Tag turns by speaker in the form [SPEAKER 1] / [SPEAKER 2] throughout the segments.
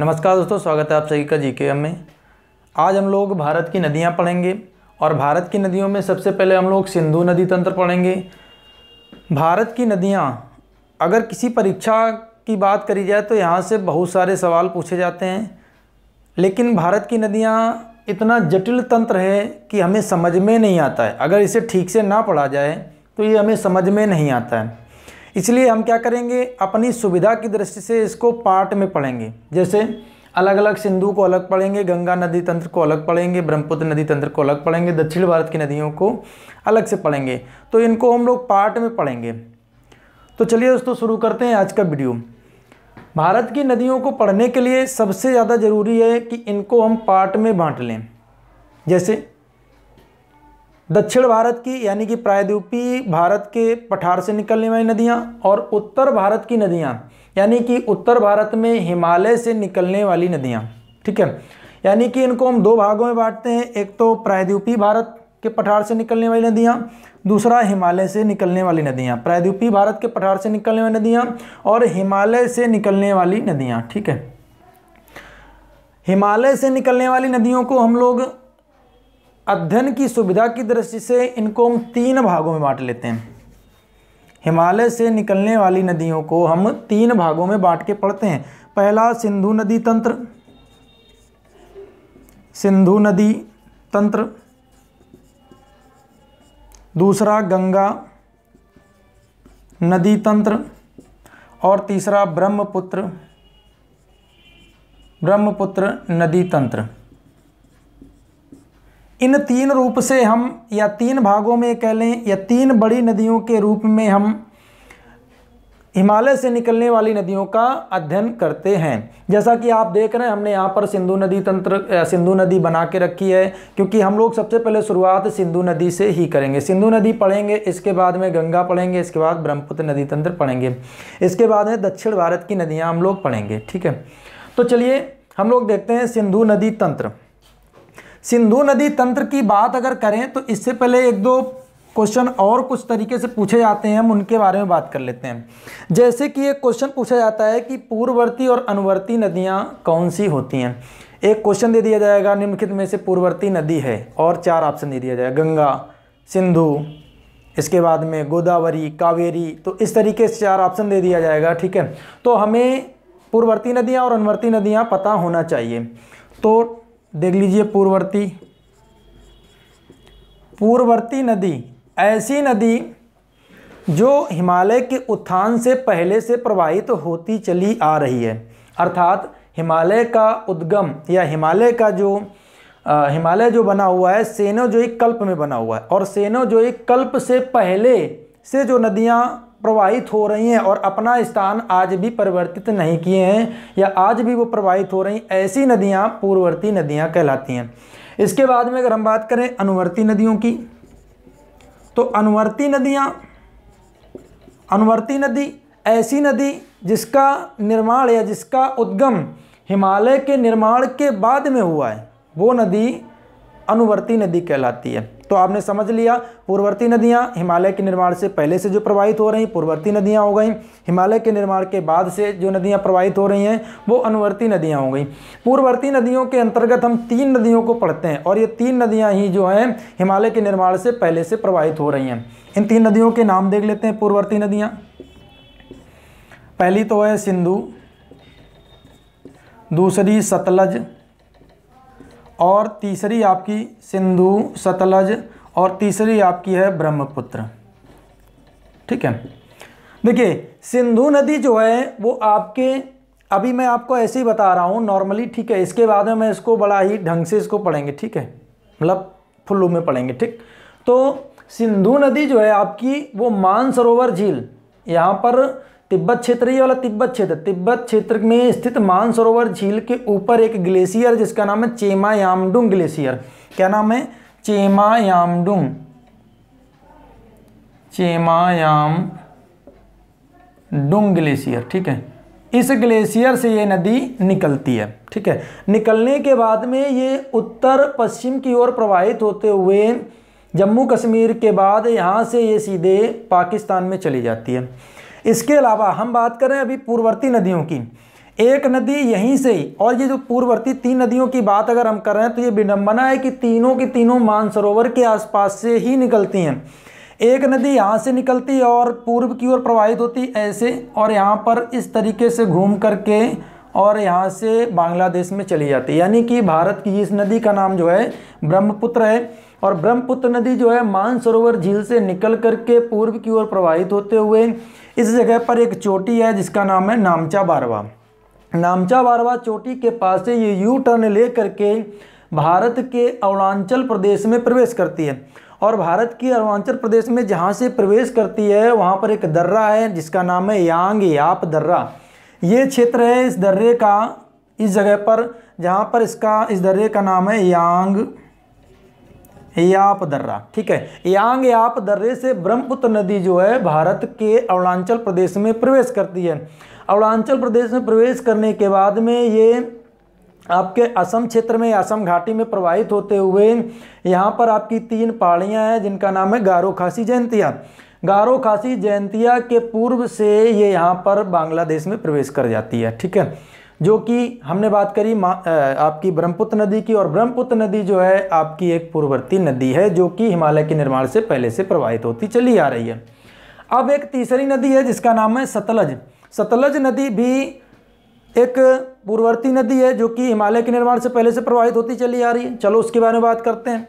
[SPEAKER 1] नमस्कार दोस्तों स्वागत है आप सभी का जी के एम में आज हम लोग भारत की नदियाँ पढ़ेंगे और भारत की नदियों में सबसे पहले हम लोग सिंधु नदी तंत्र पढ़ेंगे भारत की नदियाँ अगर किसी परीक्षा की बात करी जाए तो यहाँ से बहुत सारे सवाल पूछे जाते हैं लेकिन भारत की नदियाँ इतना जटिल तंत्र है कि हमें समझ में नहीं आता है अगर इसे ठीक से ना पढ़ा जाए तो ये हमें समझ में नहीं आता है इसलिए हम क्या करेंगे अपनी सुविधा की दृष्टि से इसको पार्ट में पढ़ेंगे जैसे अलग अलग सिंधु को अलग पढ़ेंगे गंगा नदी तंत्र को अलग पढ़ेंगे ब्रह्मपुत्र नदी तंत्र को अलग पढ़ेंगे दक्षिण भारत की नदियों को अलग से पढ़ेंगे तो इनको हम लोग पार्ट में पढ़ेंगे तो चलिए दोस्तों शुरू करते हैं आज का वीडियो भारत की नदियों को पढ़ने के लिए सबसे ज़्यादा ज़रूरी है कि इनको हम पार्ट में बांट लें जैसे दक्षिण भारत की यानी कि प्रायद्वीपीय भारत के पठार से निकलने वाली नदियाँ और उत्तर भारत की नदियाँ यानी कि उत्तर भारत में हिमालय से निकलने वाली नदियाँ ठीक है यानी कि इनको हम दो भागों में बांटते हैं एक तो प्रायद्वीपीय भारत के पठार से निकलने वाली नदियाँ दूसरा हिमालय से निकलने वाली नदियाँ प्रायद्वीपीय भारत के पठार से निकलने वाली नदियाँ और हिमालय से निकलने वाली नदियाँ ठीक है हिमालय से निकलने वाली नदियों को हम लोग अध्ययन की सुविधा की दृष्टि से इनको हम तीन भागों में बांट लेते हैं हिमालय से निकलने वाली नदियों को हम तीन भागों में बांट के पढ़ते हैं पहला सिंधु नदी तंत्र सिंधु नदी तंत्र दूसरा गंगा नदी तंत्र और तीसरा ब्रह्मपुत्र ब्रह्मपुत्र नदी तंत्र इन तीन रूप से हम या तीन भागों में कह लें या तीन बड़ी नदियों के रूप में हम हिमालय से निकलने वाली नदियों का अध्ययन करते हैं जैसा कि आप देख रहे हैं हमने यहाँ पर सिंधु नदी तंत्र सिंधु नदी बना के रखी है क्योंकि हम लोग सबसे पहले शुरुआत सिंधु नदी से ही करेंगे सिंधु नदी पढ़ेंगे इसके बाद में गंगा पढ़ेंगे इसके बाद ब्रह्मपुत्र नदी तंत्र पढ़ेंगे इसके बाद में दक्षिण भारत की नदियाँ हम लोग पढ़ेंगे ठीक है तो चलिए हम लोग देखते हैं सिंधु नदी तंत्र सिंधु नदी तंत्र की बात अगर करें तो इससे पहले एक दो क्वेश्चन और कुछ तरीके से पूछे जाते हैं हम उनके बारे में बात कर लेते हैं जैसे कि एक क्वेश्चन पूछा जाता है कि पूर्ववर्ती और अनुवर्ती नदियाँ कौन सी होती हैं एक क्वेश्चन दे दिया जाएगा निम्नलिखित में से पूर्ववर्ती नदी है और चार ऑप्शन दे दिया जाएगा गंगा सिंधु इसके बाद में गोदावरी कावेरी तो इस तरीके से चार ऑप्शन दे दिया जाएगा ठीक है तो हमें पूर्ववर्ती नदियाँ और अनुवर्ती नदियाँ पता होना चाहिए तो देख लीजिए पूर्ववर्ती पूर्ववर्ती नदी ऐसी नदी जो हिमालय के उत्थान से पहले से प्रवाहित तो होती चली आ रही है अर्थात हिमालय का उद्गम या हिमालय का जो हिमालय जो बना हुआ है एक कल्प में बना हुआ है और एक कल्प से पहले से जो नदियाँ प्रवाहित हो रही हैं और अपना स्थान आज भी परिवर्तित नहीं किए हैं या आज भी वो प्रवाहित हो रही ऐसी नदियाँ पूर्ववर्ती नदियाँ कहलाती हैं इसके बाद में अगर हम बात करें अनुवर्ती नदियों की तो अनुवर्ती नदियाँ अनुवर्ती नदी ऐसी नदी जिसका निर्माण या जिसका उद्गम हिमालय के निर्माण के बाद में हुआ है वो नदी अनुवर्ती नदी कहलाती है तो आपने समझ लिया पूर्ववर्ती नदियाँ हिमालय के निर्माण से पहले से जो प्रवाहित हो रही पूर्ववर्ती नदियाँ हो गई हिमालय के निर्माण के बाद से जो नदियाँ प्रवाहित हो रही हैं वो अनुवर्ती नदियाँ हो गई पूर्ववर्ती नदियों के अंतर्गत हम तीन नदियों को पढ़ते हैं और ये तीन नदियाँ ही जो हैं हिमालय के निर्माण से पहले से प्रवाहित हो रही हैं इन तीन नदियों के नाम देख लेते हैं पूर्ववर्ती नदियाँ पहली तो है सिंधु दूसरी सतलज और तीसरी आपकी सिंधु सतलज और तीसरी आपकी है ब्रह्मपुत्र ठीक है देखिए सिंधु नदी जो है वो आपके अभी मैं आपको ऐसे ही बता रहा हूँ नॉर्मली ठीक है इसके बाद में मैं इसको बड़ा ही ढंग से इसको पढ़ेंगे ठीक है मतलब फुल्लू में पढ़ेंगे ठीक तो सिंधु नदी जो है आपकी वो मानसरोवर झील यहाँ पर तिब्बत क्षेत्र ये वाला तिब्बत क्षेत्र तिब्बत क्षेत्र में स्थित मानसरोवर झील के ऊपर एक ग्लेशियर जिसका नाम है चेमायामडुंग ग्लेशियर क्या नाम है चेमायामडुंग चेमायाम डुंग ग्लेशियर ठीक है इस ग्लेशियर से ये नदी निकलती है ठीक है निकलने के बाद में ये उत्तर पश्चिम की ओर प्रवाहित होते हुए जम्मू कश्मीर के बाद यहाँ से ये सीधे पाकिस्तान में चली जाती है इसके अलावा हम बात करें अभी पूर्ववर्ती नदियों की एक नदी यहीं से ही और ये जो पूर्ववर्ती तीन नदियों की बात अगर हम कर रहे हैं तो ये विडम्बना है कि तीनों की तीनों मानसरोवर के आसपास से ही निकलती हैं एक नदी यहाँ से निकलती और पूर्व की ओर प्रवाहित होती ऐसे और यहाँ पर इस तरीके से घूम करके और यहाँ से बांग्लादेश में चली जाती यानी कि भारत की इस नदी का नाम जो है ब्रह्मपुत्र है और ब्रह्मपुत्र नदी जो है मानसरोवर झील से निकल करके पूर्व की ओर प्रवाहित होते हुए इस जगह पर एक चोटी है जिसका नाम है नामचा बारवा नामचा बारवा चोटी के पास से ये यू टर्न ले करके भारत के अरुणाचल प्रदेश में प्रवेश करती है और भारत की अरुणाचल प्रदेश में जहाँ से प्रवेश करती है वहाँ पर एक दर्रा है जिसका नाम है यांग याप दर्रा ये क्षेत्र है इस दर्रे का इस जगह पर जहाँ पर इसका इस दर्रे का नाम है यांग याप दर्रा ठीक है यांग याप दर्रे से ब्रह्मपुत्र नदी जो है भारत के अरुणाचल प्रदेश में प्रवेश करती है अरुणाचल प्रदेश में प्रवेश करने के बाद में ये आपके असम क्षेत्र में असम घाटी में प्रवाहित होते हुए यहाँ पर आपकी तीन पहाड़ियाँ हैं जिनका नाम है गारो खासी जयंतिया गारो खासी जयंतिया के पूर्व से ये यहाँ पर बांग्लादेश में प्रवेश कर जाती है ठीक है जो कि हमने बात करी आपकी ब्रह्मपुत्र नदी की और ब्रह्मपुत्र नदी जो है आपकी एक पूर्ववर्ती नदी है जो कि हिमालय के निर्माण से पहले से प्रवाहित होती चली आ रही है अब एक तीसरी नदी है जिसका नाम है सतलज सतलज नदी भी एक पूर्ववर्ती नदी है जो कि हिमालय के निर्माण से पहले से प्रवाहित होती चली आ रही है चलो उसके बारे में बात करते हैं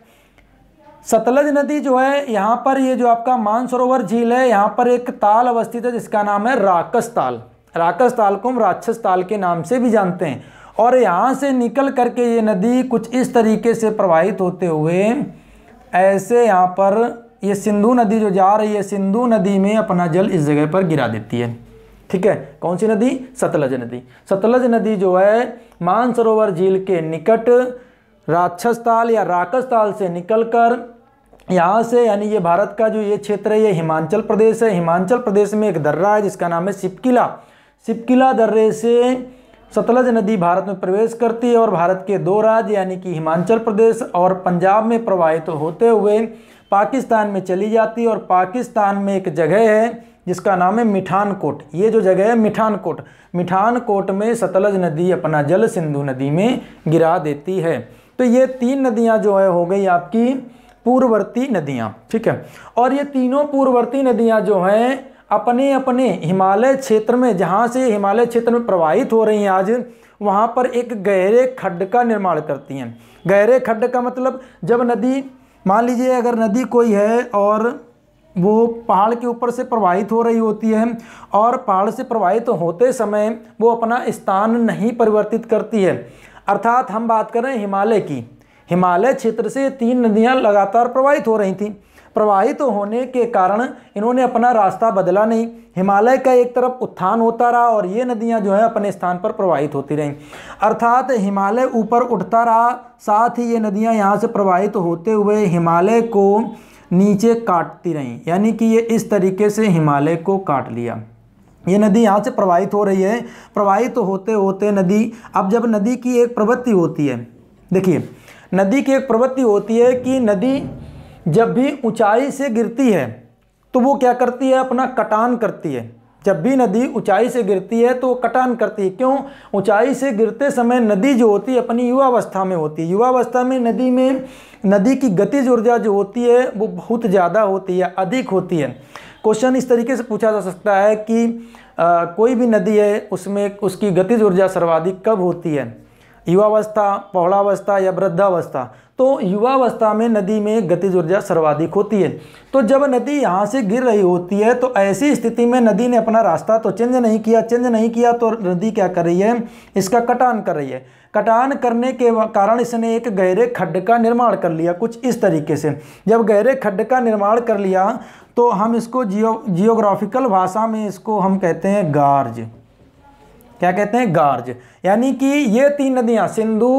[SPEAKER 1] सतलज नदी जो है यहाँ पर ये जो आपका मानसरोवर झील है यहाँ पर एक ताल अवस्थित है जिसका नाम है राकस ताल राक्षस ताल को हम राक्षस ताल के नाम से भी जानते हैं और यहाँ से निकल करके ये नदी कुछ इस तरीके से प्रवाहित होते हुए ऐसे यहाँ पर ये सिंधु नदी जो जा रही है सिंधु नदी में अपना जल इस जगह पर गिरा देती है ठीक है कौन सी नदी सतलज नदी सतलज नदी जो है मानसरोवर झील के निकट राक्षस ताल या राक्षस ताल से निकलकर यहाँ से यानी ये भारत का जो ये क्षेत्र है ये हिमाचल प्रदेश है हिमाचल प्रदेश में एक दर्रा है जिसका नाम है सिपकिला सिपकिला दर्रे से सतलज नदी भारत में प्रवेश करती है और भारत के दो राज्य यानी कि हिमाचल प्रदेश और पंजाब में प्रवाहित होते हुए पाकिस्तान में चली जाती है और पाकिस्तान में एक जगह है जिसका नाम है मिठानकोट ये जो जगह है मिठानकोट मिठानकोट में सतलज नदी अपना जल सिंधु नदी में गिरा देती है तो ये तीन नदियाँ जो है हो गई आपकी पूर्ववर्ती नदियाँ ठीक है और ये तीनों पूर्ववर्ती नदियाँ जो हैं अपने अपने हिमालय क्षेत्र में जहाँ से हिमालय क्षेत्र में प्रवाहित हो रही हैं आज वहाँ पर एक गहरे खड्ड का निर्माण करती हैं गहरे खड्ड का मतलब जब नदी मान लीजिए अगर नदी कोई है और वो पहाड़ के ऊपर से प्रवाहित हो रही होती है और पहाड़ से प्रवाहित होते समय वो अपना स्थान नहीं परिवर्तित करती है अर्थात हम बात करें हिमालय की हिमालय क्षेत्र से तीन नदियाँ लगातार प्रवाहित हो रही थी प्रवाहित होने के कारण इन्होंने अपना रास्ता बदला नहीं हिमालय का एक तरफ उत्थान होता रहा और ये नदियां जो है अपने स्थान पर प्रवाहित होती रहीं अर्थात हिमालय ऊपर उठता रहा साथ ही ये नदियां यहाँ से प्रवाहित होते हुए हिमालय को नीचे काटती रहीं यानी कि ये इस तरीके से हिमालय को काट लिया ये नदी यहाँ से प्रवाहित हो रही है प्रवाहित होते होते नदी अब जब नदी की एक प्रवृत्ति होती है देखिए नदी की एक प्रवृत्ति होती है कि नदी जब भी ऊंचाई से गिरती है तो वो क्या करती है अपना कटान करती है जब भी नदी ऊंचाई से गिरती है तो कटान करती है क्यों ऊंचाई से गिरते समय नदी जो होती है अपनी युवावस्था में होती है युवावस्था में नदी में नदी की गतिज ऊर्जा जो होती है वो बहुत ज़्यादा होती है अधिक होती है क्वेश्चन इस तरीके से पूछा जा सकता है कि आ, कोई भी नदी है उसमें उसकी गतिज ऊर्जा सर्वाधिक कब होती है युवावस्था पौड़ावस्था या वृद्धावस्था तो युवावस्था में नदी में गतिज ऊर्जा सर्वाधिक होती है तो जब नदी यहाँ से गिर रही होती है तो ऐसी स्थिति में नदी ने अपना रास्ता तो चेंज नहीं किया चेंज नहीं किया तो नदी क्या कर रही है इसका कटान कर रही है कटान करने के कारण इसने एक गहरे खड्ड का निर्माण कर लिया कुछ इस तरीके से जब गहरे खड्ड का निर्माण कर लिया तो हम इसको जियो जियोग्राफिकल भाषा में इसको हम कहते हैं गार्ज क्या कहते हैं गार्ज यानी कि ये तीन नदियाँ सिंधु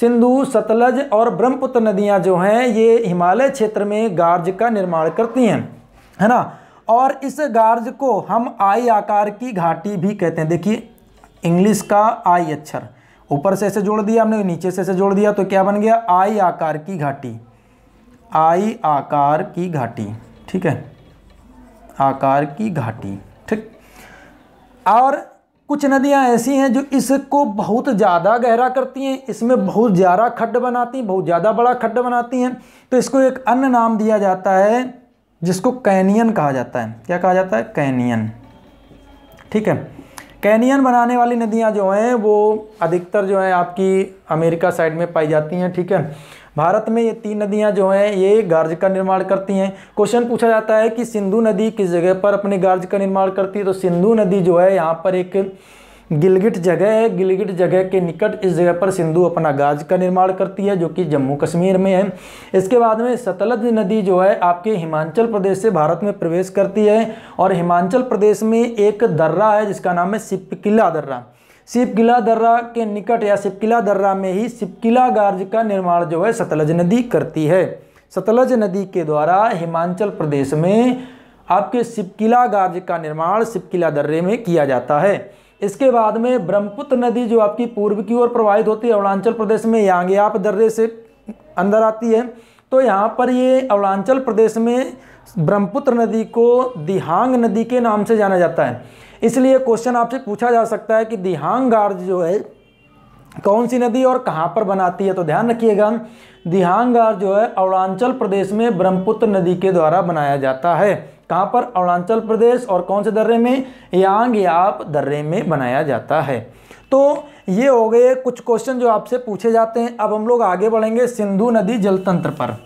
[SPEAKER 1] सिंधु सतलज और ब्रह्मपुत्र नदियाँ जो हैं ये हिमालय क्षेत्र में गार्ज का निर्माण करती हैं है ना और इस गार्ज को हम आई आकार की घाटी भी कहते हैं देखिए इंग्लिश का आई अक्षर ऊपर से ऐसे जोड़ दिया हमने नीचे से ऐसे जोड़ दिया तो क्या बन गया आई आकार की घाटी आई आकार की घाटी ठीक है आकार की घाटी ठीक और कुछ नदियाँ ऐसी हैं जो इसको बहुत ज़्यादा गहरा करती हैं इसमें बहुत ज़्यादा खड्ड बनाती हैं बहुत ज़्यादा बड़ा खड्ड बनाती हैं तो इसको एक अन्य नाम दिया जाता है जिसको कैनियन कहा जाता है क्या कहा जाता है कैनियन ठीक है कैनियन बनाने वाली नदियाँ जो हैं वो अधिकतर जो है आपकी अमेरिका साइड में पाई जाती हैं ठीक है भारत में ये तीन नदियाँ जो हैं ये गार्ज का निर्माण करती हैं क्वेश्चन पूछा जाता है कि सिंधु नदी किस जगह पर अपने गार्ज का निर्माण करती है तो सिंधु नदी जो है यहाँ पर एक गिलगिट जगह है गिलगिट जगह के निकट इस जगह पर सिंधु अपना गाज का निर्माण करती है जो कि जम्मू कश्मीर में है इसके बाद में सतलज नदी जो है आपके हिमाचल प्रदेश से भारत में प्रवेश करती है और हिमाचल प्रदेश में एक दर्रा है जिसका नाम है सिपकिला दर्रा सिपकिला दर्रा के निकट या सिपकिला दर्रा में ही सिपकिला गार्ज का निर्माण जो है सतलज नदी करती है सतलज नदी के द्वारा हिमाचल प्रदेश में आपके सिपकिला गार्ज का निर्माण सिपकिला दर्रे में किया जाता है इसके बाद में ब्रह्मपुत्र नदी जो आपकी पूर्व की ओर प्रवाहित होती है अरुणाचल प्रदेश में यांगयाप दर्रे से अंदर आती है तो यहाँ पर ये अरुणाचल प्रदेश में ब्रह्मपुत्र नदी को दिहांग नदी के नाम से जाना जाता है इसलिए क्वेश्चन आपसे पूछा जा सकता है कि दिहांग गार्ज जो है कौन सी नदी और कहाँ पर बनाती है तो ध्यान रखिएगा दिहांग गार्ज जो है अरुणाचल प्रदेश में ब्रह्मपुत्र नदी के द्वारा बनाया जाता है कहाँ पर अरुणाचल प्रदेश और कौन से दर्रे में यांग याप दर्रे में बनाया जाता है तो ये हो गए कुछ क्वेश्चन जो आपसे पूछे जाते हैं अब हम लोग आगे बढ़ेंगे सिंधु नदी जलतंत्र पर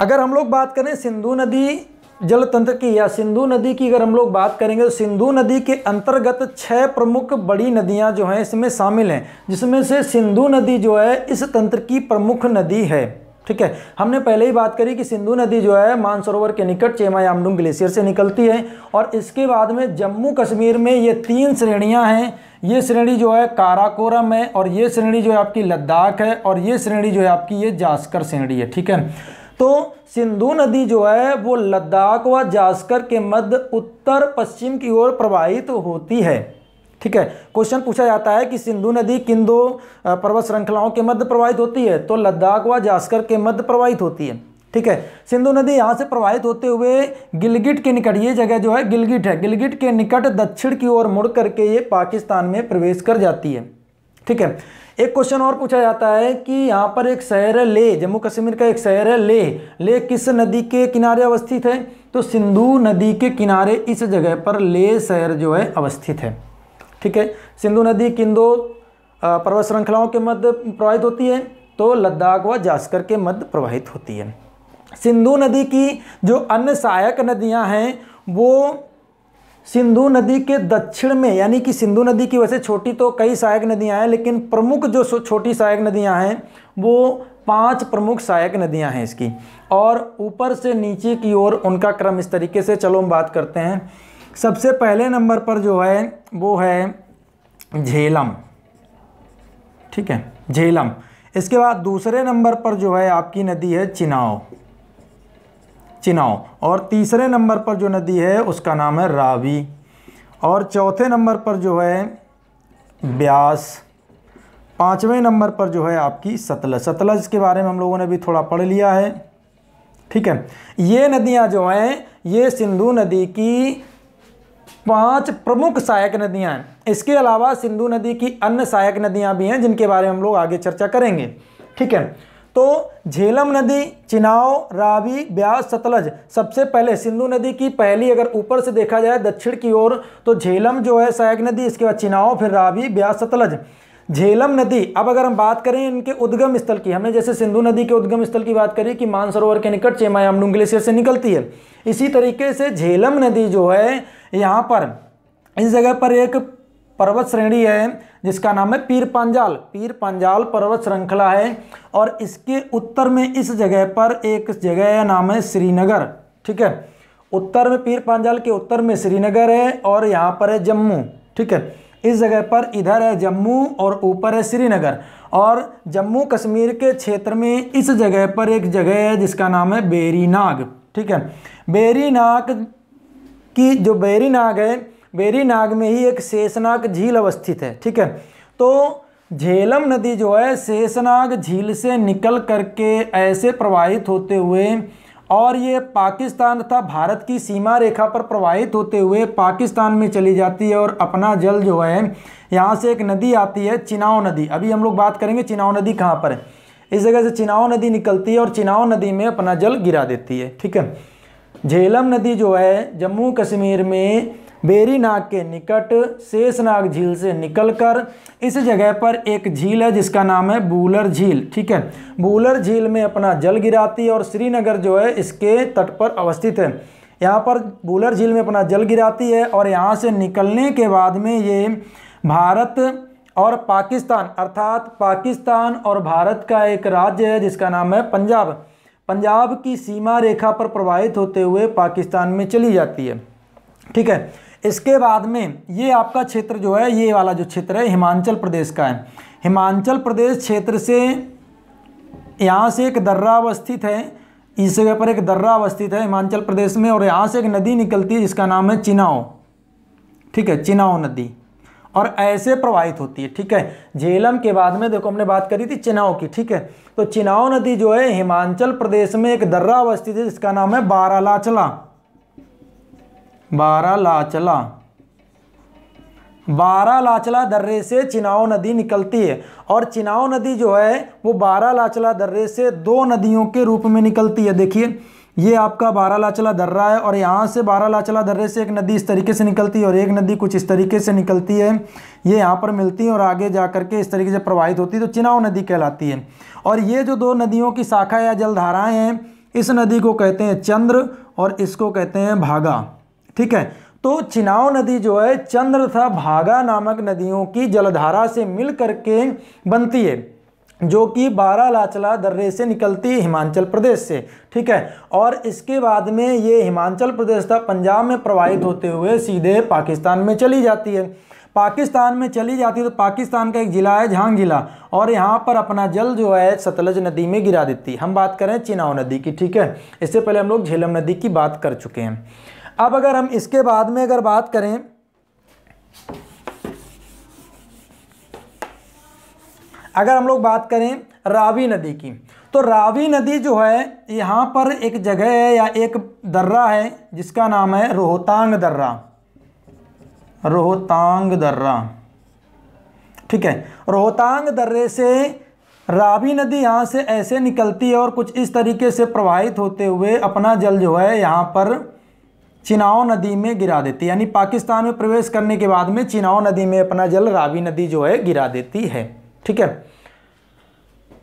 [SPEAKER 1] अगर हम लोग बात करें सिंधु नदी जल तंत्र की या सिंधु नदी की अगर हम लोग बात करेंगे तो सिंधु नदी के अंतर्गत छह प्रमुख बड़ी नदियां जो हैं इसमें शामिल हैं जिसमें से सिंधु नदी जो है इस तंत्र की प्रमुख नदी है ठीक है हमने पहले ही बात करी कि सिंधु नदी जो है मानसरोवर के निकट चेमायामडुम ग्लेशियर से निकलती है और इसके बाद में जम्मू कश्मीर में ये तीन श्रेणियाँ हैं ये श्रेणी जो है काराकोरम है और ये श्रेणी जो है आपकी लद्दाख है और ये श्रेणी जो है आपकी ये जास्कर श्रेणी है ठीक है तो सिंधु नदी जो है वो लद्दाख व जास्कर के मध्य उत्तर पश्चिम की ओर प्रवाहित होती है ठीक है क्वेश्चन पूछा जाता है कि सिंधु नदी किन दो पर्वत श्रृंखलाओं के मध्य प्रवाहित होती है तो लद्दाख व जास्कर के मध्य प्रवाहित होती है ठीक है सिंधु नदी यहाँ से प्रवाहित होते हुए गिलगिट के निकट ये जगह जो है गिलगिट है गिलगिट के निकट दक्षिण की ओर मुड़ करके ये पाकिस्तान में प्रवेश कर जाती है ठीक है एक क्वेश्चन और पूछा जाता है कि यहाँ पर एक शहर है ले जम्मू कश्मीर का एक शहर है ले ले किस नदी के किनारे अवस्थित है तो सिंधु नदी के किनारे इस जगह पर ले शहर जो है अवस्थित है ठीक है सिंधु नदी किन दो पर्वत श्रृंखलाओं के मध्य प्रवाहित होती है तो लद्दाख व जास्कर के मध्य प्रवाहित होती है सिंधु नदी की जो अन्य सहायक नदियाँ हैं वो सिंधु नदी के दक्षिण में यानी कि सिंधु नदी की वजह से छोटी तो कई सहायक नदियां हैं लेकिन प्रमुख जो छोटी सहायक नदियां हैं वो पांच प्रमुख सहायक नदियां हैं इसकी और ऊपर से नीचे की ओर उनका क्रम इस तरीके से चलो हम बात करते हैं सबसे पहले नंबर पर जो है वो है झेलम ठीक है झेलम इसके बाद दूसरे नंबर पर जो है आपकी नदी है चिनाव चिनाव और तीसरे नंबर पर जो नदी है उसका नाम है रावी और चौथे नंबर पर जो है ब्यास पाँचवें नंबर पर जो है आपकी सतलज सतलज के बारे में हम लोगों ने भी थोड़ा पढ़ लिया है ठीक है ये नदियाँ जो हैं ये सिंधु नदी की पांच प्रमुख सहायक नदियाँ हैं इसके अलावा सिंधु नदी की अन्य सहायक नदियाँ भी हैं जिनके बारे में हम लोग आगे चर्चा करेंगे ठीक है तो झेलम नदी चिनाव रावी ब्यास सतलज सबसे पहले सिंधु नदी की पहली अगर ऊपर से देखा जाए दक्षिण की ओर तो झेलम जो है सहायक नदी इसके बाद चिनाव फिर रावी ब्यास सतलज झेलम नदी अब अगर हम बात करें इनके उद्गम स्थल की हमने जैसे सिंधु नदी के उद्गम स्थल की बात करी कि मानसरोवर के निकट चेमायामडुंग ग्लेशियर से निकलती है इसी तरीके से झेलम नदी जो है यहाँ पर इस जगह पर एक पर्वत श्रेणी है जिसका नाम है पीर पांजाल पीर पांजाल पर्वत श्रृंखला है और इसके उत्तर में इस जगह पर एक जगह है नाम है श्रीनगर ठीक है उत्तर में पीर पांजाल के उत्तर में श्रीनगर है और यहाँ पर है जम्मू ठीक है इस जगह पर इधर है जम्मू और ऊपर है श्रीनगर और जम्मू कश्मीर के क्षेत्र में इस जगह पर एक जगह है जिसका नाम है बेरीनाग ठीक है बेरीनाग की जो बेरीनाग है बेरीनाग में ही एक शेषनाग झील अवस्थित है ठीक है तो झेलम नदी जो है शेषनाग झील से निकल करके ऐसे प्रवाहित होते हुए और ये पाकिस्तान तथा भारत की सीमा रेखा पर प्रवाहित होते हुए पाकिस्तान में चली जाती है और अपना जल जो है यहाँ से एक नदी आती है चिनाव नदी अभी हम लोग बात करेंगे चिनाव नदी कहाँ पर है इस जगह से चिनाव नदी निकलती है और चिनाव नदी में अपना जल गिरा देती है ठीक है झेलम नदी जो है जम्मू कश्मीर में बेरीनाग के निकट शेषनाग झील से निकलकर इस जगह पर एक झील है जिसका नाम है बूलर झील ठीक है बूलर झील में अपना जल गिराती है और श्रीनगर जो है इसके तट पर अवस्थित है यहाँ पर बूलर झील में अपना जल गिराती है और यहाँ से निकलने के बाद में ये भारत और पाकिस्तान अर्थात पाकिस्तान और भारत का एक राज्य है जिसका नाम है पंजाब पंजाब की सीमा रेखा पर प्रवाहित होते हुए पाकिस्तान में चली जाती है ठीक है इसके बाद में ये आपका क्षेत्र जो है ये वाला जो क्षेत्र है हिमाचल प्रदेश का है हिमाचल प्रदेश क्षेत्र से यहाँ से एक दर्रा अवस्थित है इस जगह पर एक दर्रा अवस्थित है हिमाचल प्रदेश में और यहाँ से एक नदी निकलती है जिसका नाम है चिनाओ ठीक है चिनाओ नदी और ऐसे प्रवाहित होती है ठीक है झेलम के बाद में देखो हमने बात करी थी चिनाव की ठीक है तो चिनाव नदी जो है हिमाचल प्रदेश में एक दर्रा अवस्थित है जिसका नाम है बारालाचला बारा लाचला बारह लाचला दर्रे से चिनाव नदी निकलती है और चिनाव नदी जो है वो बारह लाचला दर्रे से दो नदियों के रूप में निकलती है देखिए ये आपका बारा लाचला दर्रा है और यहाँ से बारह लाचला दर्रे से एक नदी इस तरीके से निकलती है और एक नदी कुछ इस तरीके से निकलती है ये यहाँ पर मिलती है और आगे जा करके इस तरीके से प्रवाहित होती है तो चिनाव नदी कहलाती है और ये जो दो नदियों की शाखा या जलधाराएँ हैं इस नदी को कहते हैं चंद्र और इसको कहते हैं भागा ठीक है तो चिनाव नदी जो है चंद्र तथा भागा नामक नदियों की जलधारा से मिल करके बनती है जो कि बारह लाचला दर्रे से निकलती है हिमाचल प्रदेश से ठीक है और इसके बाद में ये हिमाचल प्रदेश तथा पंजाब में प्रवाहित होते हुए सीधे पाकिस्तान में चली जाती है पाकिस्तान में चली जाती है तो पाकिस्तान का एक ज़िला है झांग ज़िला और यहाँ पर अपना जल जो है सतलज नदी में गिरा देती है हम बात करें चिनाव नदी की ठीक है इससे पहले हम लोग झेलम नदी की बात कर चुके हैं अब अगर हम इसके बाद में अगर बात करें अगर हम लोग बात करें रावी नदी की तो रावी नदी जो है यहाँ पर एक जगह है या एक दर्रा है जिसका नाम है रोहतांग दर्रा रोहतांग दर्रा ठीक है रोहतांग दर्रे से रावी नदी यहाँ से ऐसे निकलती है और कुछ इस तरीके से प्रवाहित होते हुए अपना जल जो है यहाँ पर चिनाव नदी में गिरा देती है यानी पाकिस्तान में प्रवेश करने के बाद में चिनाव नदी में अपना जल रावी नदी जो है गिरा देती है ठीक है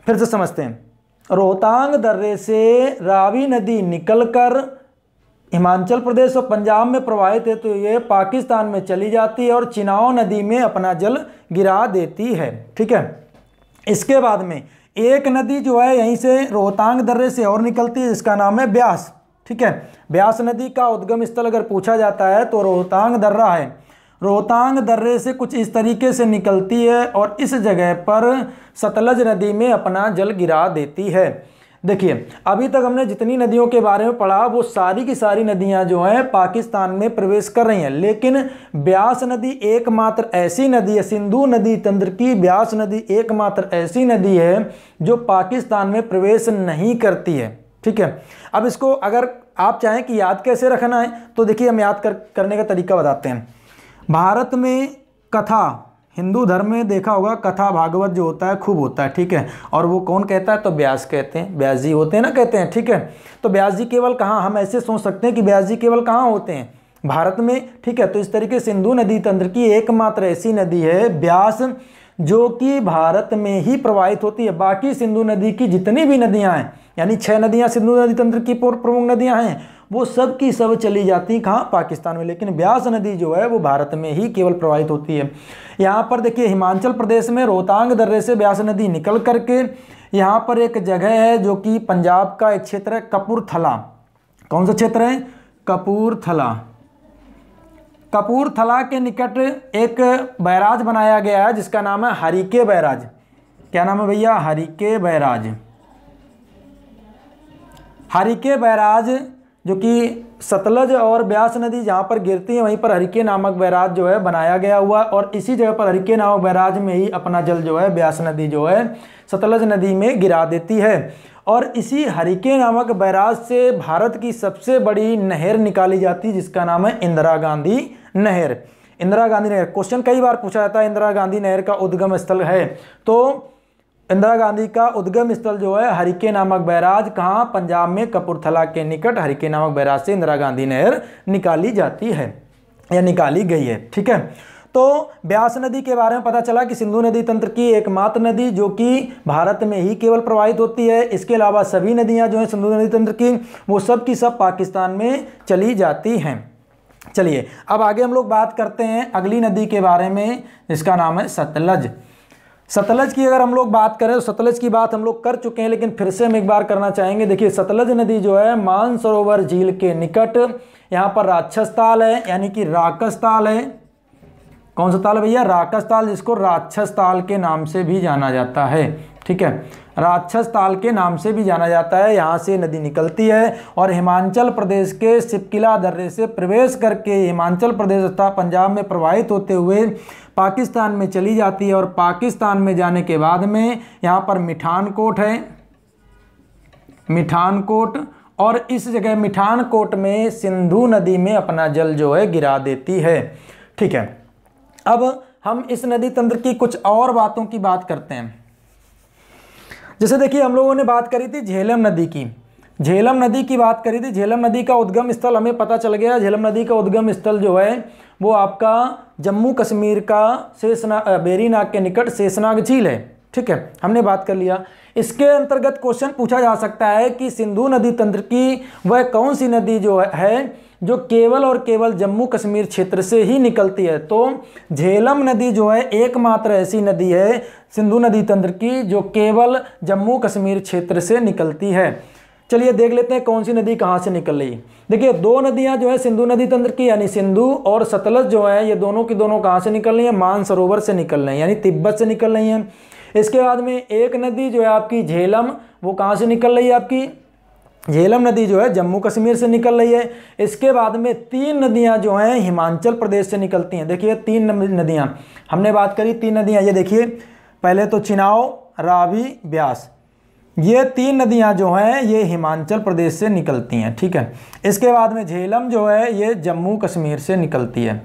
[SPEAKER 1] फिर से समझते हैं रोहतांग दर्रे से रावी नदी निकलकर हिमाचल प्रदेश और पंजाब में प्रवाहित है तो ये पाकिस्तान में चली जाती है और चिनाव नदी में अपना जल गिरा देती है ठीक है इसके बाद में एक नदी जो है यहीं से रोहतांग दर्रे से और निकलती है जिसका नाम है ब्यास ठीक है ब्यास नदी का उद्गम स्थल अगर पूछा जाता है तो रोहतांग दर्रा है रोहतांग दर्रे से कुछ इस तरीके से निकलती है और इस जगह पर सतलज नदी में अपना जल गिरा देती है देखिए अभी तक हमने जितनी नदियों के बारे में पढ़ा वो सारी की सारी नदियां जो हैं पाकिस्तान में प्रवेश कर रही हैं लेकिन ब्यास नदी एकमात्र ऐसी नदी है सिंधु नदी तंत्र की ब्यास नदी एकमात्र ऐसी नदी है जो पाकिस्तान में प्रवेश नहीं करती है ठीक है अब इसको अगर आप चाहें कि याद कैसे रखना है तो देखिए हम याद कर करने का तरीका बताते हैं भारत में कथा हिंदू धर्म में देखा होगा कथा भागवत जो होता है खूब होता है ठीक है और वो कौन कहता है तो ब्यास कहते हैं ब्यास जी होते हैं ना कहते हैं ठीक है तो ब्यास जी केवल कहाँ हम ऐसे सोच सकते हैं कि ब्यास जी केवल कहाँ होते हैं भारत में ठीक है तो इस तरीके से सिंधु नदी तंत्र की एकमात्र ऐसी नदी है ब्यास जो कि भारत में ही प्रवाहित होती है बाकी सिंधु नदी की जितनी भी नदियाँ हैं यानी छः नदियाँ सिंधु नदी तंत्र की प्रमुख नदियाँ हैं वो सब की सब चली जाती कहाँ पाकिस्तान में लेकिन ब्यास नदी जो है वो भारत में ही केवल प्रवाहित होती है यहाँ पर देखिए हिमाचल प्रदेश में रोहतांग दर्रे से ब्यास नदी निकल करके यहाँ पर एक जगह है जो कि पंजाब का एक क्षेत्र है कपूरथला कौन सा क्षेत्र है कपूरथला कपूरथला के निकट एक बैराज बनाया गया है जिसका नाम है हरिके बैराज क्या नाम है भैया हरिके बैराज हरिके बैराज जो कि सतलज और ब्यास नदी जहाँ पर गिरती है वहीं पर हरिके नामक बैराज जो है बनाया गया हुआ और इसी जगह पर हरिके नामक बैराज में ही अपना जल जो है ब्यास नदी जो है सतलज नदी में गिरा देती है और इसी हरिके नामक बैराज से भारत की सबसे बड़ी नहर निकाली जाती जिसका नाम है इंदिरा गांधी नहर इंदिरा गांधी नहर क्वेश्चन कई बार पूछा जाता है इंदिरा गांधी नहर का उद्गम स्थल है तो इंदिरा गांधी का उद्गम स्थल जो है हरिके नामक बैराज कहाँ पंजाब में कपूरथला के निकट हरिके नामक बैराज से इंदिरा गांधी नहर निकाली जाती है या निकाली गई है ठीक है तो ब्यास नदी के बारे में पता चला कि सिंधु नदी तंत्र की एकमात्र नदी जो कि भारत में ही केवल प्रवाहित होती है इसके अलावा सभी नदियाँ जो हैं सिंधु नदी तंत्र की वो सब की सब पाकिस्तान में चली जाती हैं चलिए अब आगे हम लोग बात करते हैं अगली नदी के बारे में जिसका नाम है सतलज सतलज की अगर हम लोग बात करें तो सतलज की बात हम लोग कर चुके हैं लेकिन फिर से हम एक बार करना चाहेंगे देखिए सतलज नदी जो है मानसरोवर झील के निकट यहाँ पर राक्षस ताल है यानी कि राकस ताल है कौन सा ताल भैया राकस ताल जिसको राक्षस ताल के नाम से भी जाना जाता है ठीक है राक्षस ताल के नाम से भी जाना जाता है यहाँ से नदी निकलती है और हिमाचल प्रदेश के सिपकिला दर्रे से प्रवेश करके हिमाचल प्रदेश तथा पंजाब में प्रवाहित होते हुए पाकिस्तान में चली जाती है और पाकिस्तान में जाने के बाद में यहाँ पर मिठानकोट है मिठानकोट और इस जगह मिठानकोट में सिंधु नदी में अपना जल जो है गिरा देती है ठीक है अब हम इस नदी तंत्र की कुछ और बातों की बात करते हैं जैसे देखिए हम लोगों ने बात करी थी झेलम नदी की झेलम नदी की बात करी थी झेलम नदी का उद्गम स्थल हमें पता चल गया झेलम नदी का उद्गम स्थल जो है वो आपका जम्मू कश्मीर का शेषनाग बेरीनाग के निकट शेषनाग झील है ठीक है हमने बात कर लिया इसके अंतर्गत क्वेश्चन पूछा जा सकता है कि सिंधु नदी तंत्र की वह कौन सी नदी जो है जो केवल और केवल जम्मू कश्मीर क्षेत्र से ही निकलती है तो झेलम नदी जो है एकमात्र ऐसी नदी है सिंधु नदी तंत्र की जो केवल जम्मू कश्मीर क्षेत्र से निकलती है चलिए देख लेते हैं कौन सी नदी कहाँ से निकल रही देखिए दो नदियाँ जो है सिंधु नदी तंत्र की यानी सिंधु और सतलज जो है ये दोनों की दोनों कहाँ से निकल रही हैं मानसरोवर से निकल रही हैं यानी तिब्बत से निकल रही हैं इसके बाद में एक नदी जो है आपकी झेलम वो कहाँ से निकल रही है आपकी झेलम नदी जो है जम्मू कश्मीर से निकल रही है इसके बाद में तीन नदियां जो हैं हिमाचल प्रदेश से निकलती हैं देखिए तीन नदियां हमने बात करी तीन नदियां ये देखिए पहले तो चिनाव रावी ब्यास ये तीन नदियां जो हैं ये हिमाचल प्रदेश से निकलती हैं ठीक है इसके बाद में झेलम जो है ये जम्मू कश्मीर से निकलती है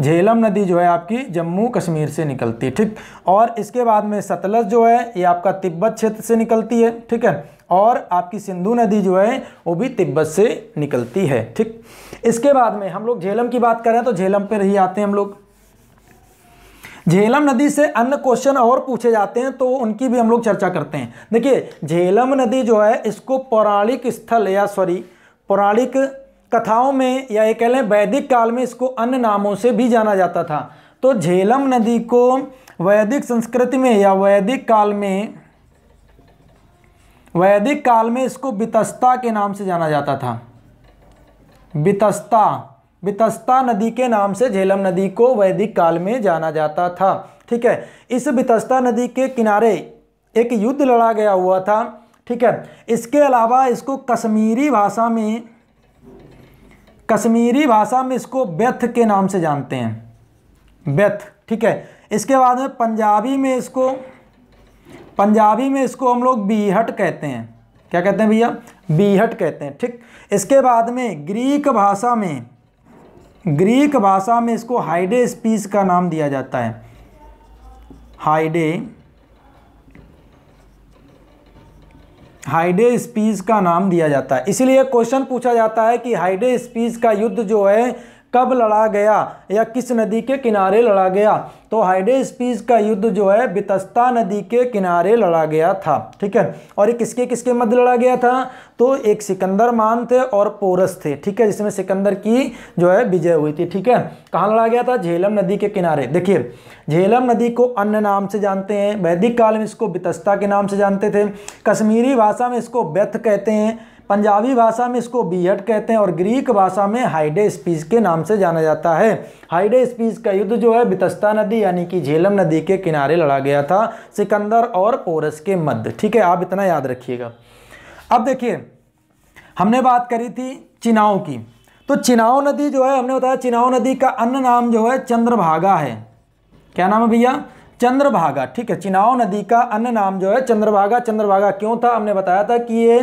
[SPEAKER 1] झेलम नदी जो है आपकी जम्मू कश्मीर से निकलती है ठीक और इसके बाद में सतलज जो है ये आपका तिब्बत क्षेत्र से निकलती है ठीक है और आपकी सिंधु नदी जो है वो भी तिब्बत से निकलती है ठीक इसके बाद में हम लोग झेलम की बात करें तो झेलम पर ही आते हैं हम लोग झेलम नदी से अन्य क्वेश्चन और पूछे जाते हैं तो उनकी भी हम लोग चर्चा करते हैं देखिए झेलम नदी जो है इसको पौराणिक स्थल या सॉरी पौराणिक कथाओं में या ये कह लें वैदिक काल में इसको अन्य नामों से भी जाना जाता था तो झेलम नदी को वैदिक संस्कृति में या वैदिक काल में वैदिक काल में इसको बितस्ता के नाम से जाना जाता था बितस्ता बितस्ता नदी के नाम से झेलम नदी को वैदिक काल में जाना जाता था ठीक है इस बितस्ता नदी के किनारे एक युद्ध लड़ा गया हुआ था ठीक है इसके अलावा इसको कश्मीरी भाषा में कश्मीरी भाषा में इसको बेथ के नाम से जानते हैं बेथ ठीक है इसके बाद में पंजाबी में इसको पंजाबी में इसको हम लोग बीहट कहते हैं क्या कहते हैं भैया बीहट कहते हैं ठीक इसके बाद में ग्रीक भाषा में ग्रीक भाषा में इसको हाइडे स्पीच का नाम दिया जाता है हाइडे हाइडे स्पीच का नाम दिया जाता है इसलिए क्वेश्चन पूछा जाता है कि हाइडे स्पीच का युद्ध जो है कब लड़ा गया या किस नदी के किनारे लड़ा गया तो हाइडेस्पीज का युद्ध जो है बितस्ता नदी के किनारे लड़ा गया था ठीक है और ये किसके किसके मध्य लड़ा गया था तो एक सिकंदर मान थे और पोरस थे ठीक है जिसमें सिकंदर की जो है विजय हुई थी ठीक है कहाँ लड़ा गया था झेलम नदी के किनारे देखिए झेलम नदी को अन्य नाम से जानते हैं वैदिक काल में इसको बितस्ता के नाम से जानते थे कश्मीरी भाषा में इसको बैथ कहते हैं पंजाबी भाषा में इसको बीहट कहते हैं और ग्रीक भाषा में हाइडे स्पीज के नाम से जाना जाता है हाइडे स्पीज का युद्ध जो है बितस्ता नदी यानी कि झेलम नदी के किनारे लड़ा गया था सिकंदर और पोरस के मध्य ठीक है आप इतना याद रखिएगा अब देखिए हमने बात करी थी चिनाव की तो चिनाव नदी जो है हमने बताया चिनाव नदी का अन्य नाम जो है चंद्रभागा है क्या नाम है भैया चंद्रभागा ठीक है चिनाव नदी का अन्य नाम जो है चंद्रभागा चंद्रभागा क्यों था हमने बताया था कि ये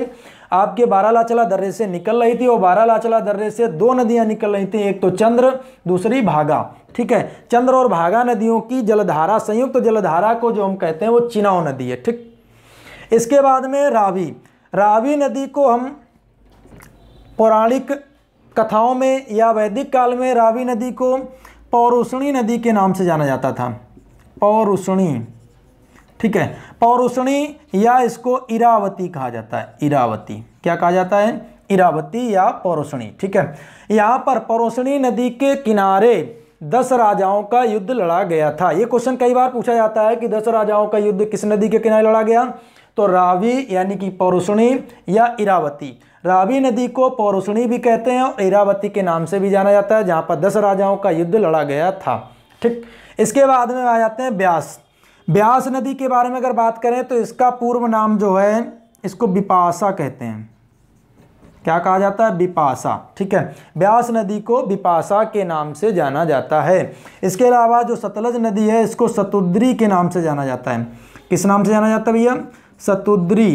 [SPEAKER 1] आपके बारालाचला दर्रे से निकल रही थी और बारालाचला दर्रे से दो नदियां निकल रही थी एक तो चंद्र दूसरी भागा ठीक है चंद्र और भागा नदियों की जलधारा संयुक्त तो जलधारा को जो हम कहते हैं वो चिनाव नदी है ठीक इसके बाद में रावी रावी नदी को हम पौराणिक कथाओं में या वैदिक काल में रावी नदी को पौरुषणी नदी के नाम से जाना जाता था पौरुषणी ठीक है पौरुषणी या इसको इरावती कहा जाता है इरावती क्या कहा जाता है इरावती या पौरुषणी ठीक है यहाँ पर पौरुषणी नदी के किनारे दस राजाओं का युद्ध लड़ा गया था ये क्वेश्चन कई बार पूछा जाता है कि दस राजाओं का युद्ध किस नदी के किनारे लड़ा गया तो रावी यानी कि पौरुषणी या इरावती रावी नदी को पौरुषणी भी कहते हैं और इरावती के नाम से भी जाना जाता है जहाँ पर दस राजाओं का युद्ध लड़ा गया था ठीक इसके बाद में आ जाते हैं ब्यास ब्यास नदी के बारे में अगर बात करें तो इसका पूर्व नाम जो है इसको बिपासा कहते हैं क्या कहा जाता है बिपासा ठीक है ब्यास नदी को बिपासा के नाम से जाना जाता है इसके अलावा जो सतलज नदी है इसको सतुद्री के नाम से जाना जाता है किस नाम से जाना जाता है भैया सतुद्री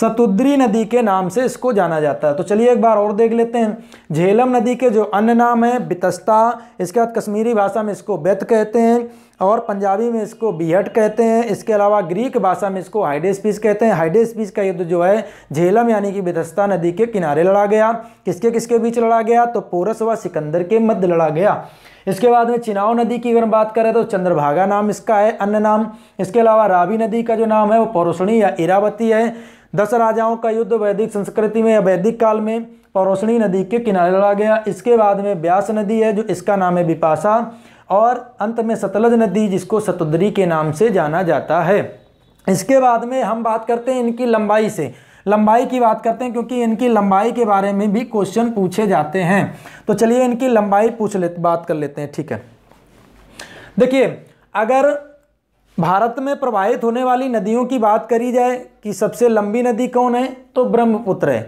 [SPEAKER 1] सतुद्री नदी के नाम से इसको जाना जाता है तो चलिए एक बार और देख लेते हैं झेलम नदी के जो अन्य नाम है बितस्ता इसके बाद कश्मीरी भाषा में इसको बेत कहते हैं और पंजाबी में इसको बीहट कहते हैं इसके अलावा ग्रीक भाषा में इसको हाइडेस्पीस कहते हैं हाइडेस्पीस का युद्ध जो है झेलम यानी कि बितस्ता नदी के किनारे लड़ा गया किसके किसके बीच लड़ा गया तो पोरस व सिकंदर के मध्य लड़ा गया इसके बाद में चिनाव नदी की अगर बात करें तो चंद्रभागा नाम इसका है अन्य नाम इसके अलावा रावी नदी का जो नाम है वो पौरुषणी या इरावती है दस राजाओं का युद्ध वैदिक संस्कृति में या वैदिक काल में पौरोषणी नदी के किनारे लड़ा गया इसके बाद में ब्यास नदी है जो इसका नाम है बिपासा और अंत में सतलज नदी जिसको सतुद्री के नाम से जाना जाता है इसके बाद में हम बात करते हैं इनकी लंबाई से लंबाई की बात करते हैं क्योंकि इनकी लंबाई के बारे में भी क्वेश्चन पूछे जाते हैं तो चलिए इनकी लंबाई पूछ ले बात कर लेते हैं ठीक है देखिए अगर भारत में प्रवाहित होने वाली नदियों की बात करी जाए कि सबसे लंबी नदी कौन है तो ब्रह्मपुत्र है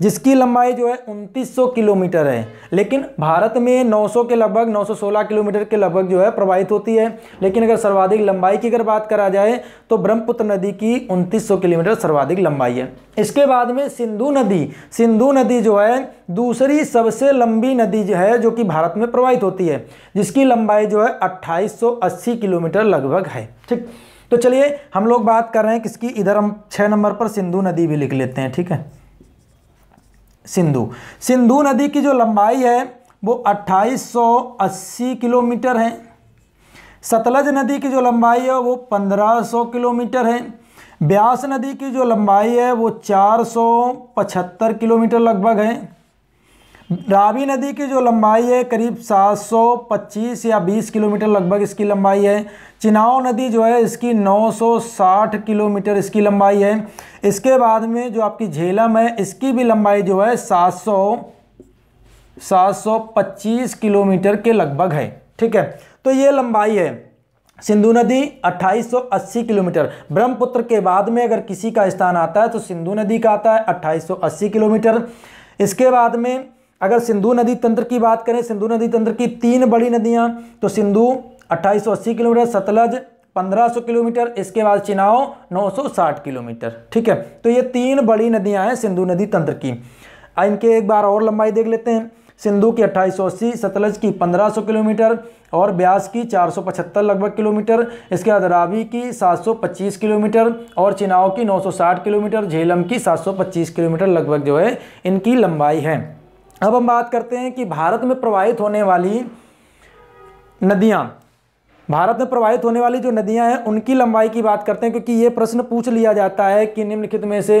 [SPEAKER 1] जिसकी लंबाई जो है 2900 किलोमीटर है लेकिन भारत में 900 के लगभग 916 किलोमीटर के लगभग जो है प्रवाहित होती है लेकिन अगर सर्वाधिक लंबाई की अगर बात करा जाए तो ब्रह्मपुत्र नदी की 2900 किलोमीटर सर्वाधिक लंबाई है इसके बाद में सिंधु नदी सिंधु नदी जो है दूसरी सबसे लंबी नदी जो है जो कि भारत में प्रवाहित होती है जिसकी लंबाई जो है अट्ठाईस किलोमीटर लगभग है ठीक तो चलिए हम लोग बात कर रहे हैं किसकी इधर हम छः नंबर पर सिंधु नदी भी लिख लेते हैं ठीक है सिंधु सिंधु नदी की जो लंबाई है वो 2880 किलोमीटर है सतलज नदी की जो लंबाई है वो 1500 किलोमीटर है ब्यास नदी की जो लंबाई है वो 475 किलोमीटर लगभग है रावी नदी की जो लंबाई है करीब 725 या 20 किलोमीटर लगभग इसकी लंबाई है चिनाव नदी जो है इसकी 960 किलोमीटर इसकी लंबाई है इसके बाद में जो आपकी झेलम है इसकी भी लंबाई जो है 700 725 किलोमीटर के लगभग है ठीक है तो ये लंबाई है सिंधु नदी 2880 किलोमीटर ब्रह्मपुत्र के बाद में अगर किसी का स्थान आता है तो सिंधु नदी का आता है 2880 किलोमीटर इसके बाद में अगर सिंधु नदी तंत्र की बात करें सिंधु नदी तंत्र की तीन बड़ी नदियाँ तो सिंधु 2880 किलोमीटर सतलज 1500 किलोमीटर इसके बाद चिनाव 960 किलोमीटर ठीक है तो ये तीन बड़ी नदियाँ हैं सिंधु नदी तंत्र की इनके एक बार और लंबाई देख लेते हैं सिंधु की 2880 सतलज की 1500 किलोमीटर और ब्यास की 475 लगभग किलोमीटर इसके बाद रावी की 725 किलोमीटर और चिनाव की 960 किलोमीटर झेलम की 725 किलोमीटर लगभग जो है इनकी लंबाई है अब हम बात करते हैं कि भारत में प्रवाहित होने वाली नदियाँ भारत में प्रवाहित होने वाली जो नदियां हैं उनकी लंबाई की बात करते हैं क्योंकि ये प्रश्न पूछ लिया जाता है कि निम्नलिखित में से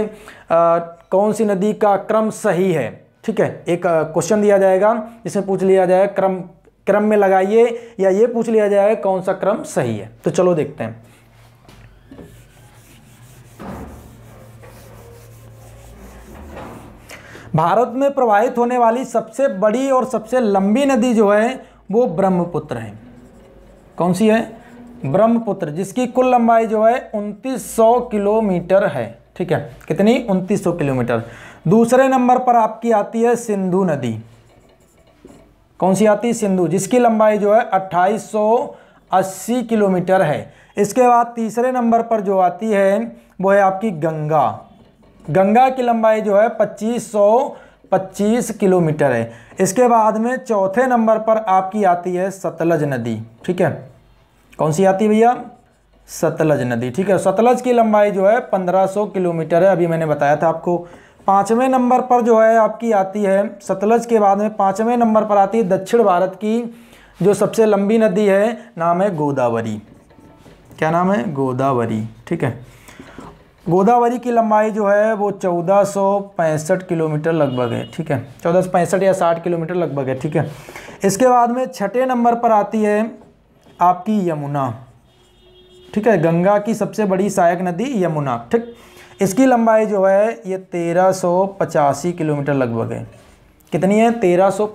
[SPEAKER 1] आ, कौन सी नदी का क्रम सही है ठीक है एक क्वेश्चन दिया जाएगा जिसमें पूछ लिया जाएगा क्रम क्रम में लगाइए या ये पूछ लिया जाएगा कौन सा क्रम सही है तो चलो देखते हैं भारत में प्रवाहित होने वाली सबसे बड़ी और सबसे लंबी नदी जो है वो ब्रह्मपुत्र है कौन सी है ब्रह्मपुत्र जिसकी कुल लंबाई जो है 2900 किलोमीटर है ठीक है कितनी 2900 किलोमीटर दूसरे नंबर पर आपकी आती है सिंधु नदी कौन सी आती है सिंधु जिसकी लंबाई जो है 2880 किलोमीटर है इसके बाद तीसरे नंबर पर जो आती है वो है आपकी गंगा गंगा की लंबाई जो है पच्चीस सौ पच्चीस किलोमीटर है इसके बाद में चौथे नंबर पर आपकी आती है सतलज नदी ठीक है कौन सी आती है भैया सतलज नदी ठीक है सतलज की लंबाई जो है 1500 किलोमीटर है अभी मैंने बताया था आपको पाँचवें नंबर पर जो है आपकी आती है सतलज के बाद में पाँचवें नंबर पर आती है दक्षिण भारत की जो सबसे लंबी नदी है नाम है गोदावरी क्या नाम है गोदावरी ठीक है गोदावरी की लंबाई जो है वो चौदह किलोमीटर लगभग है ठीक है चौदह या साठ किलोमीटर लगभग है ठीक है इसके बाद में छठे नंबर पर आती है आपकी यमुना ठीक है गंगा की सबसे बड़ी सहायक नदी यमुना ठीक इसकी लंबाई जो है ये तेरह किलोमीटर लगभग है कितनी है तेरह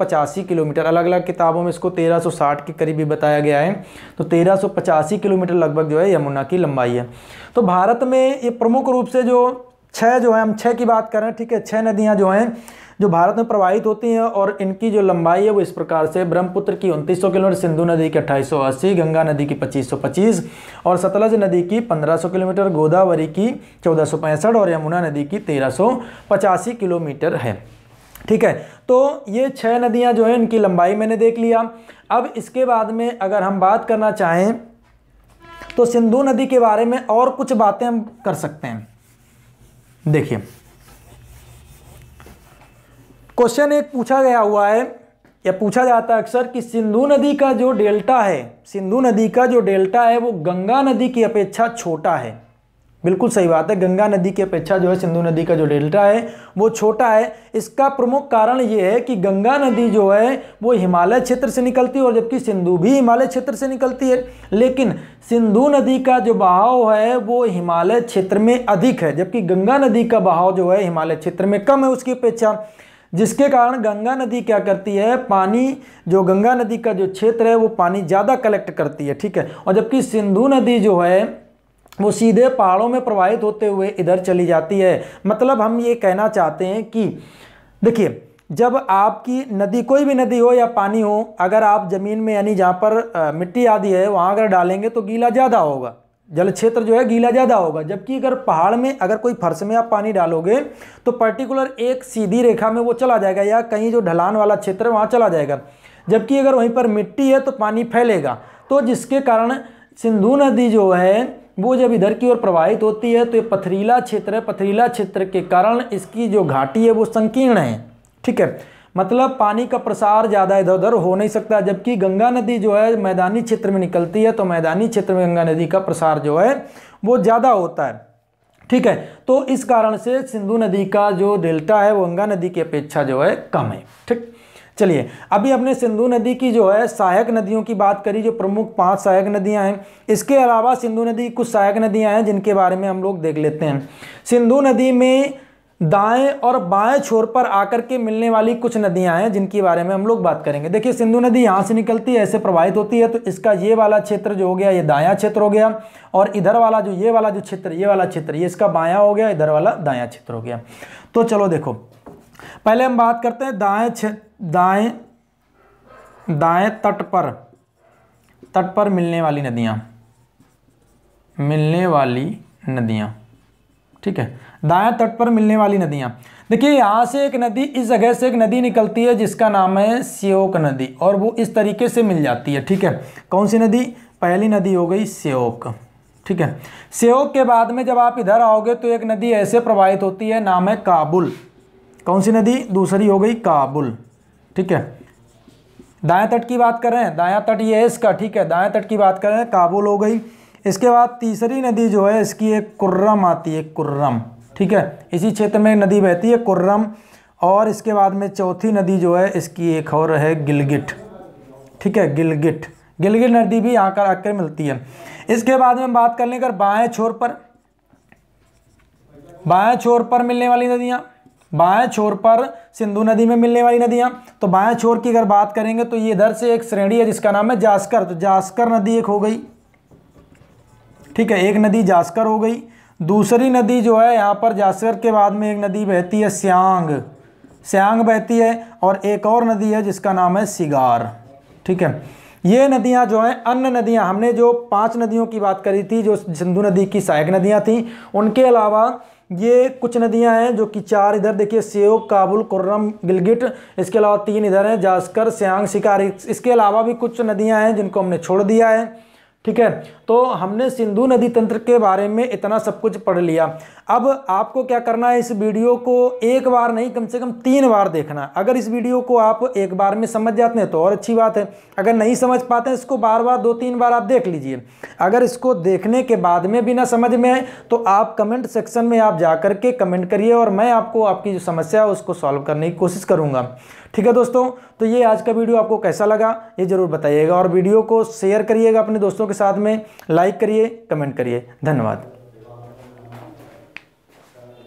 [SPEAKER 1] किलोमीटर अलग अलग किताबों में इसको 1360 के करीब भी बताया गया है तो तेरह किलोमीटर लगभग जो है यमुना की लंबाई है तो भारत में ये प्रमुख रूप से जो छः जो है हम छः की बात कर रहे हैं ठीक है छः नदियाँ जो हैं जो भारत में प्रवाहित होती हैं और इनकी जो लंबाई है वो इस प्रकार से ब्रह्मपुत्र की उनतीस किलोमीटर सिंधु नदी की अट्ठाईस गंगा नदी की 2525 और सतलज नदी की 1500 किलोमीटर गोदावरी की चौदह और यमुना नदी की तेरह किलोमीटर है ठीक है तो ये छह नदियां जो है इनकी लंबाई मैंने देख लिया अब इसके बाद में अगर हम बात करना चाहें तो सिंधु नदी के बारे में और कुछ बातें हम कर सकते हैं देखिए क्वेश्चन एक पूछा गया हुआ है या पूछा जाता है अक्सर कि सिंधु नदी का जो डेल्टा है सिंधु नदी का जो डेल्टा है वो गंगा नदी की अपेक्षा छोटा है बिल्कुल सही बात है गंगा नदी की अपेक्षा जो है सिंधु नदी का जो डेल्टा है वो छोटा है इसका प्रमुख कारण ये है कि गंगा नदी जो है वो हिमालय क्षेत्र से निकलती है और जबकि सिंधु भी हिमालय क्षेत्र से निकलती है लेकिन सिंधु नदी का जो बहाव है वो हिमालय क्षेत्र में अधिक है जबकि गंगा नदी का बहाव जो है हिमालय क्षेत्र में कम है उसकी अपेक्षा जिसके कारण गंगा नदी क्या करती है पानी जो गंगा नदी का जो क्षेत्र है वो पानी ज़्यादा कलेक्ट करती है ठीक है और जबकि सिंधु नदी जो है वो सीधे पहाड़ों में प्रवाहित होते हुए इधर चली जाती है मतलब हम ये कहना चाहते हैं कि देखिए जब आपकी नदी कोई भी नदी हो या पानी हो अगर आप ज़मीन में यानी जहाँ पर मिट्टी आदि है वहाँ अगर डालेंगे तो गीला ज़्यादा होगा जल क्षेत्र जो है गीला ज़्यादा होगा जबकि अगर पहाड़ में अगर कोई फर्श में आप पानी डालोगे तो पर्टिकुलर एक सीधी रेखा में वो चला जाएगा या कहीं जो ढलान वाला क्षेत्र है वहाँ चला जाएगा जबकि अगर वहीं पर मिट्टी है तो पानी फैलेगा तो जिसके कारण सिंधु नदी जो है वो जब इधर की ओर प्रवाहित होती है तो ये पथरीला क्षेत्र है पथरीला क्षेत्र के कारण इसकी जो घाटी है वो संकीर्ण है ठीक है मतलब पानी का प्रसार ज़्यादा इधर उधर हो नहीं सकता जबकि गंगा नदी जो है मैदानी क्षेत्र में निकलती है तो मैदानी क्षेत्र में गंगा नदी का प्रसार जो है वो ज़्यादा होता है ठीक है तो इस कारण से सिंधु नदी का जो डेल्टा है वो गंगा नदी की अपेक्षा जो है कम है ठीक चलिए अभी हमने सिंधु नदी की जो है सहायक नदियों की बात करी जो प्रमुख पांच सहायक नदियां हैं इसके अलावा सिंधु नदी कुछ सहायक नदियां हैं जिनके बारे में हम लोग देख लेते हैं सिंधु नदी में दाएं और बाएं छोर पर आकर के मिलने वाली कुछ नदियां हैं जिनके बारे में हम लोग बात करेंगे देखिए सिंधु नदी यहाँ से निकलती है ऐसे प्रवाहित होती है तो इसका ये वाला क्षेत्र जो हो गया ये दाया क्षेत्र हो गया और इधर वाला जो ये वाला जो क्षेत्र ये वाला क्षेत्र ये इसका बाया हो गया इधर वाला दाया क्षेत्र हो गया तो चलो देखो पहले हम बात करते हैं दाएं दाएं दाएं तट पर तट पर मिलने वाली नदियां मिलने वाली नदियां ठीक है दाएं तट पर मिलने वाली नदियां देखिए यहां से एक नदी इस जगह से एक नदी निकलती है जिसका नाम है सियोक नदी और वो इस तरीके से मिल जाती है ठीक है कौन सी नदी पहली नदी हो गई सियोक ठीक है सेवक के बाद में जब आप इधर आओगे तो एक नदी ऐसे प्रवाहित होती है नाम है काबुल कौन सी नदी दूसरी हो गई काबुल ठीक है दाया तट की बात करें दाया तट ये है इसका ठीक है दाया तट की बात करें काबुल हो गई इसके बाद तीसरी नदी जो है इसकी एक कुर्रम आती है कुर्रम ठीक है इसी क्षेत्र में नदी बहती है कुर्रम और इसके बाद में चौथी नदी जो है इसकी एक और है गिलगिट ठीक है गिलगिट गिलगिट नदी भी यहाँ कर आकर मिलती है इसके बाद में बात कर लेकर बाएँ छोर पर बाएँ छोर पर मिलने वाली नदियाँ बाएं छोर पर सिंधु नदी में मिलने वाली नदियाँ तो बाएं छोर की अगर बात करेंगे तो ये इधर से एक श्रेणी है जिसका नाम है जास्कर तो जास्कर नदी एक हो गई ठीक है एक नदी जास्कर हो गई दूसरी नदी जो है यहाँ पर जास्कर के बाद में एक नदी बहती है सियांग सियांग बहती है और एक और नदी है जिसका नाम है सिगार ठीक है ये नदियाँ जो हैं अन्य नदियाँ हमने जो पांच नदियों की बात करी थी जो सिंधु नदी की सहायक नदियाँ थीं उनके अलावा ये कुछ नदियां हैं जो कि चार इधर देखिए सेव काबुल कुर्रम गिलगिट इसके अलावा तीन इधर हैं जास्कर सियांग शिकारी इसके अलावा भी कुछ नदियां हैं जिनको हमने छोड़ दिया है ठीक है तो हमने सिंधु नदी तंत्र के बारे में इतना सब कुछ पढ़ लिया अब आपको क्या करना है इस वीडियो को एक बार नहीं कम से कम तीन बार देखना अगर इस वीडियो को आप एक बार में समझ जाते हैं तो और अच्छी बात है अगर नहीं समझ पाते हैं इसको बार बार दो तीन बार आप देख लीजिए अगर इसको देखने के बाद में भी ना समझ में आए तो आप कमेंट सेक्शन में आप जा के कमेंट करिए और मैं आपको आपकी जो समस्या है उसको सॉल्व करने की कोशिश करूँगा ठीक है दोस्तों तो ये आज का वीडियो आपको कैसा लगा ये ज़रूर बताइएगा और वीडियो को शेयर करिएगा अपने दोस्तों के साथ में लाइक करिए कमेंट करिए धन्यवाद